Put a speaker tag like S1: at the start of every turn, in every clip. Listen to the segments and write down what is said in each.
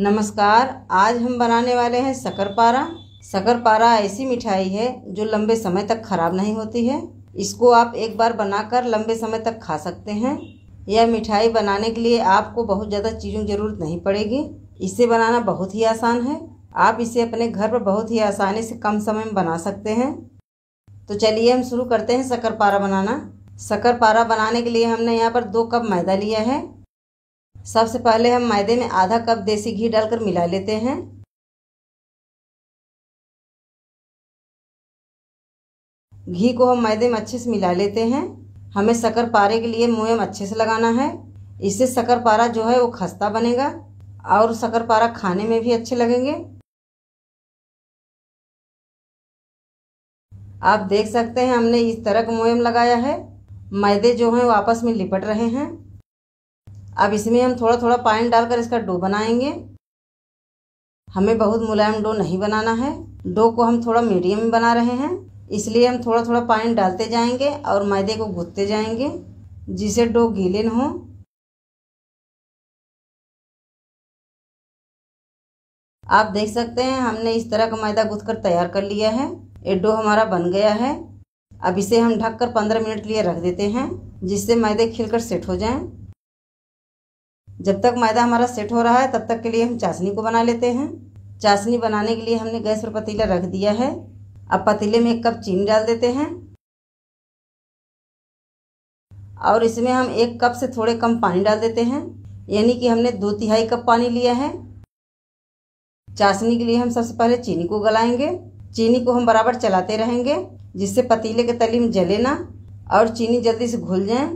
S1: नमस्कार आज हम बनाने वाले हैं शकरपारा शकरपारा ऐसी मिठाई है जो लंबे समय तक खराब नहीं होती है इसको आप एक बार बनाकर लंबे समय तक खा सकते हैं यह मिठाई बनाने के लिए आपको बहुत ज़्यादा चीज़ों की ज़रूरत नहीं पड़ेगी इसे बनाना बहुत ही आसान है आप इसे अपने घर पर बहुत ही आसानी से कम समय में बना सकते हैं तो चलिए हम शुरू करते हैं शकरपारा बनाना शकरपारा बनाने के लिए हमने यहाँ पर दो कप मैदा लिया है सबसे पहले हम मैदे में आधा कप देसी
S2: घी डालकर मिला लेते हैं घी को हम मैदे में अच्छे से मिला लेते हैं हमें शकर पारे के
S1: लिए में अच्छे से लगाना है इससे शकर पारा जो है वो खस्ता बनेगा और शकर पारा खाने में भी अच्छे लगेंगे आप देख सकते हैं हमने इस तरह का मुएम लगाया है मैदे जो हैं वो आपस में लिपट रहे हैं अब इसमें हम थोड़ा थोड़ा पानी डालकर इसका डो बनाएंगे हमें बहुत मुलायम डो नहीं बनाना है डो को हम थोड़ा मीडियम में बना रहे हैं इसलिए हम थोड़ा थोड़ा पानी डालते जाएंगे और मैदे को गूंथते जाएंगे
S2: जिसे डो गीले न हो आप देख सकते हैं हमने इस तरह का मैदा गुद कर तैयार कर लिया है
S1: ये डो हमारा बन गया है अब इसे हम ढककर 15 मिनट के लिए रख देते हैं जिससे मैदे खिलकर सेट हो जाएं। जब तक मैदा हमारा सेट हो रहा है तब तक के लिए हम चाशनी को बना लेते हैं चाशनी बनाने के लिए हमने गैस पर पतीला रख दिया है अब पतीले में एक कप चीनी डाल देते हैं और इसमें हम एक कप से थोड़े कम पानी डाल देते हैं यानी कि हमने दो तिहाई कप पानी लिया है चाशनी के लिए हम सबसे पहले चीनी को गलाएंगे चीनी को हम बराबर चलाते रहेंगे जिससे पतीले के तली में जले ना और चीनी जल्दी से घुल जाए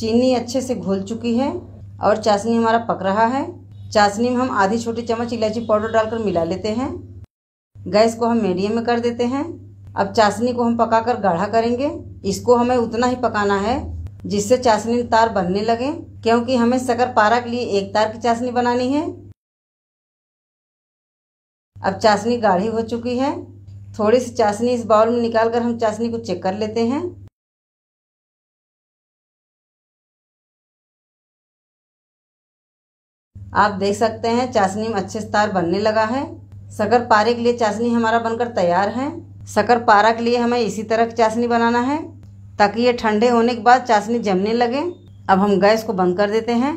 S1: चीनी अच्छे से घुल चुकी है और चाशनी हमारा पक रहा है चाशनी में हम आधी छोटी चम्मच इलायची पाउडर डालकर मिला लेते हैं गैस को हम मीडियम में कर देते हैं अब चाशनी को हम पकाकर गाढ़ा करेंगे इसको हमें उतना ही पकाना है जिससे चाशनी तार बनने लगे क्योंकि हमें शकर पारा के लिए एक तार की चाशनी बनानी है
S2: अब चाशनी गाढ़ी हो चुकी है थोड़ी सी चाशनी इस बाउल में निकाल कर हम चाशनी को चेक कर लेते हैं आप देख सकते हैं चाशनी में अच्छे तार बनने लगा है
S1: शकर पारे के लिए चाशनी हमारा बनकर तैयार है शकर पारा के लिए हमें इसी तरह की चाशनी बनाना है ताकि ये ठंडे होने के बाद चाशनी जमने लगे अब हम गैस को बंद कर देते हैं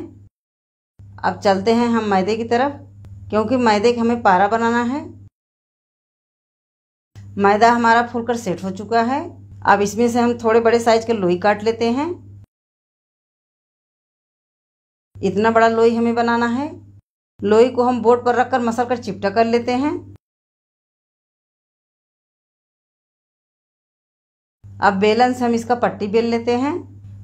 S1: अब चलते हैं हम मैदे की तरफ क्योंकि मैदे के हमें पारा बनाना है मैदा हमारा फूलकर सेट हो चुका है अब इसमें से हम थोड़े बड़े साइज के लोई काट लेते हैं
S2: इतना बड़ा लोई हमें बनाना है लोई को हम बोर्ड पर रखकर मसल कर चिपटा कर लेते हैं अब बेलन से हम इसका पट्टी बेल लेते हैं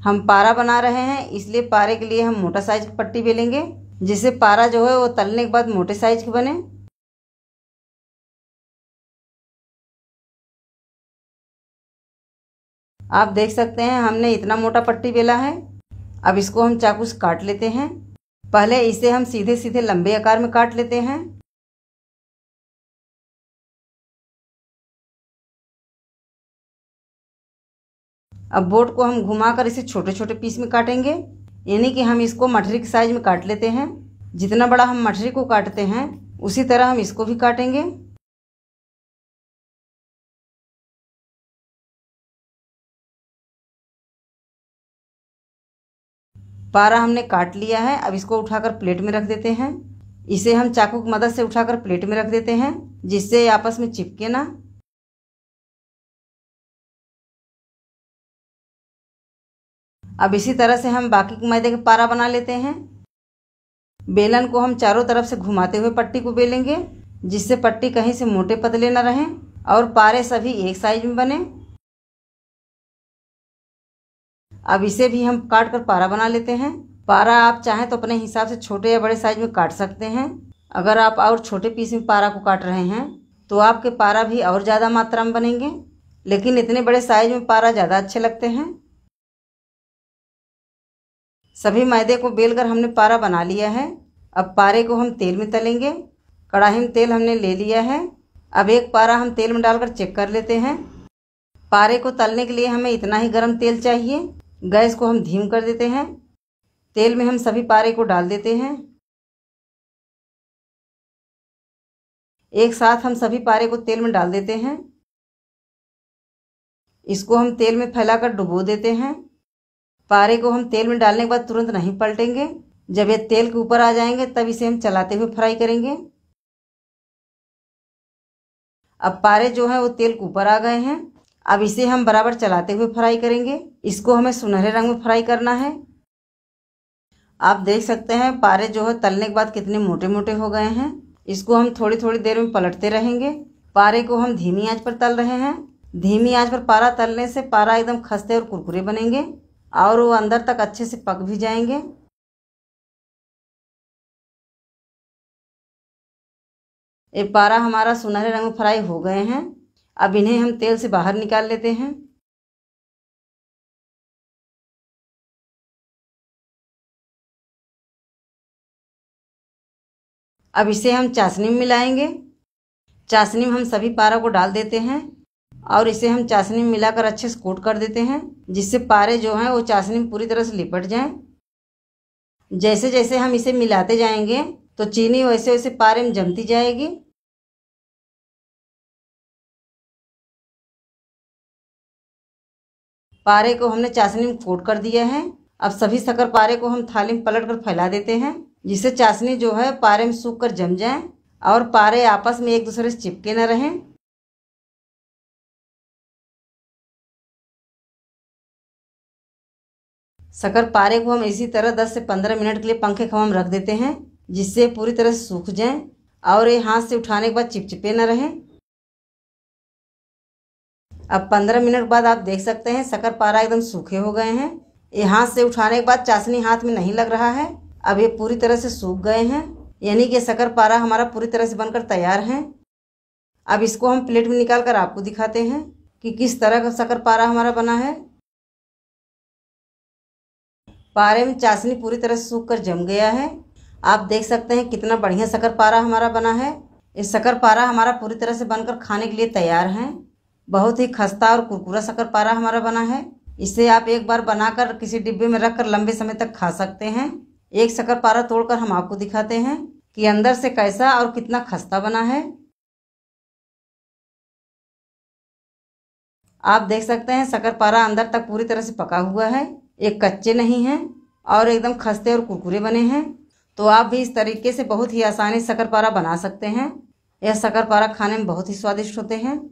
S2: हम पारा बना रहे हैं इसलिए पारे के लिए हम मोटा साइज की पट्टी बेलेंगे जिससे पारा जो है वो तलने के बाद मोटे साइज की बने आप देख सकते हैं हमने इतना मोटा पट्टी बेला है अब इसको हम चाकू से काट लेते हैं पहले इसे हम सीधे सीधे लंबे आकार में काट लेते हैं अब बोट को हम घुमाकर इसे छोटे छोटे पीस में काटेंगे यानी कि हम इसको मठरी के साइज में काट लेते हैं जितना बड़ा हम मठरी को काटते हैं उसी तरह हम इसको भी काटेंगे पारा हमने
S1: काट लिया है अब इसको उठाकर प्लेट में रख देते हैं इसे हम चाकू की मदद से उठाकर प्लेट में रख देते
S2: हैं जिससे आपस में चिपके ना अब इसी तरह से हम बाकी मैदे का पारा बना
S1: लेते हैं बेलन को हम चारों तरफ से घुमाते हुए पट्टी को बेलेंगे जिससे पट्टी कहीं से मोटे पतले न रहें और पारे सभी एक साइज में बने अब इसे भी हम काट कर पारा बना लेते हैं पारा आप चाहें तो अपने हिसाब से छोटे या बड़े साइज में काट सकते हैं अगर आप और छोटे पीस में पारा को काट रहे हैं तो आपके पारा भी और ज़्यादा मात्रा में बनेंगे लेकिन इतने बड़े साइज में पारा ज़्यादा अच्छे लगते हैं सभी मैदे को बेलकर हमने पारा बना लिया है अब पारे को हम तेल में तलेंगे कड़ाही में तेल हमने ले लिया है अब एक पारा हम तेल में डालकर चेक कर लेते हैं पारे को तलने के लिए हमें इतना ही गर्म तेल चाहिए गैस को हम धीम कर देते हैं तेल में हम
S2: सभी पारे को डाल देते हैं एक साथ हम सभी पारे को तेल में डाल देते हैं इसको
S1: हम तेल में फैलाकर डुबो देते हैं पारे को हम तेल में डालने के बाद तुरंत नहीं पलटेंगे जब ये तेल के ऊपर आ जाएंगे तब इसे हम चलाते हुए फ्राई करेंगे अब पारे जो हैं वो तेल के ऊपर आ गए हैं अब इसे हम बराबर चलाते हुए फ्राई करेंगे इसको हमें सुनहरे रंग में फ्राई करना है आप देख सकते हैं पारे जो है तलने के बाद कितने मोटे मोटे हो गए हैं इसको हम थोड़ी थोड़ी देर में पलटते रहेंगे पारे को हम धीमी आंच पर तल रहे हैं धीमी आंच पर पारा तलने से
S2: पारा एकदम खस्ते और कुरकुरे बनेंगे और वो अंदर तक अच्छे से पक भी जाएंगे ये पारा हमारा सुनहरे रंग में फ्राई हो गए हैं अब इन्हें हम तेल से बाहर निकाल लेते हैं अब इसे हम चाशनी में मिलाएंगे
S1: चाशनी में हम सभी पारा को डाल देते हैं और इसे हम चाशनी में मिलाकर अच्छे से कोट कर देते हैं जिससे पारे जो हैं वो चाशनी में पूरी तरह से लिपट जाएं
S2: जैसे जैसे हम इसे मिलाते जाएंगे तो चीनी वैसे वैसे पारे में जमती जाएगी पारे को हमने चाशनी में कोट कर दिया है अब सभी शकर पारे को हम थाली में पलट
S1: कर फैला देते हैं जिससे चाशनी जो है पारे में सूख कर जम जाए और पारे आपस
S2: में एक दूसरे से चिपके न रहें शकर पारे को हम इसी तरह 10 से 15
S1: मिनट के लिए पंखे में रख देते हैं जिससे पूरी तरह से सूख जाए और ये हाथ से उठाने के बाद चिपचिपे न रहे अब 15 मिनट बाद आप देख सकते हैं शकर पारा एकदम सूखे हो गए हैं ये हाथ से उठाने के बाद चाशनी हाथ में नहीं लग रहा है अब ये पूरी तरह से सूख गए हैं यानी कि शकर पारा हमारा पूरी तरह से बनकर तैयार है अब इसको हम प्लेट में निकाल कर आपको दिखाते हैं कि किस तरह का शकर पारा हमारा बना है पारे में चाशनी पूरी तरह से सूख कर जम गया है आप देख सकते हैं कितना बढ़िया शकर पारा हमारा बना है ये शकर पारा हमारा पूरी तरह से बनकर खाने के लिए तैयार है बहुत ही खस्ता और कुरकुरा शकर पारा हमारा बना है इसे आप एक बार बनाकर किसी डिब्बे में रखकर लंबे समय तक खा सकते हैं एक शकर पारा तोड़कर हम आपको दिखाते हैं कि अंदर से कैसा और कितना खस्ता बना है आप देख सकते हैं शकर पारा अंदर तक पूरी तरह से पका हुआ है एक कच्चे नहीं है और एकदम खस्ते और कुरकुरे बने हैं तो आप भी इस तरीके से बहुत ही आसानी शकर पारा बना सकते हैं यह शकर पारा खाने में बहुत ही स्वादिष्ट होते हैं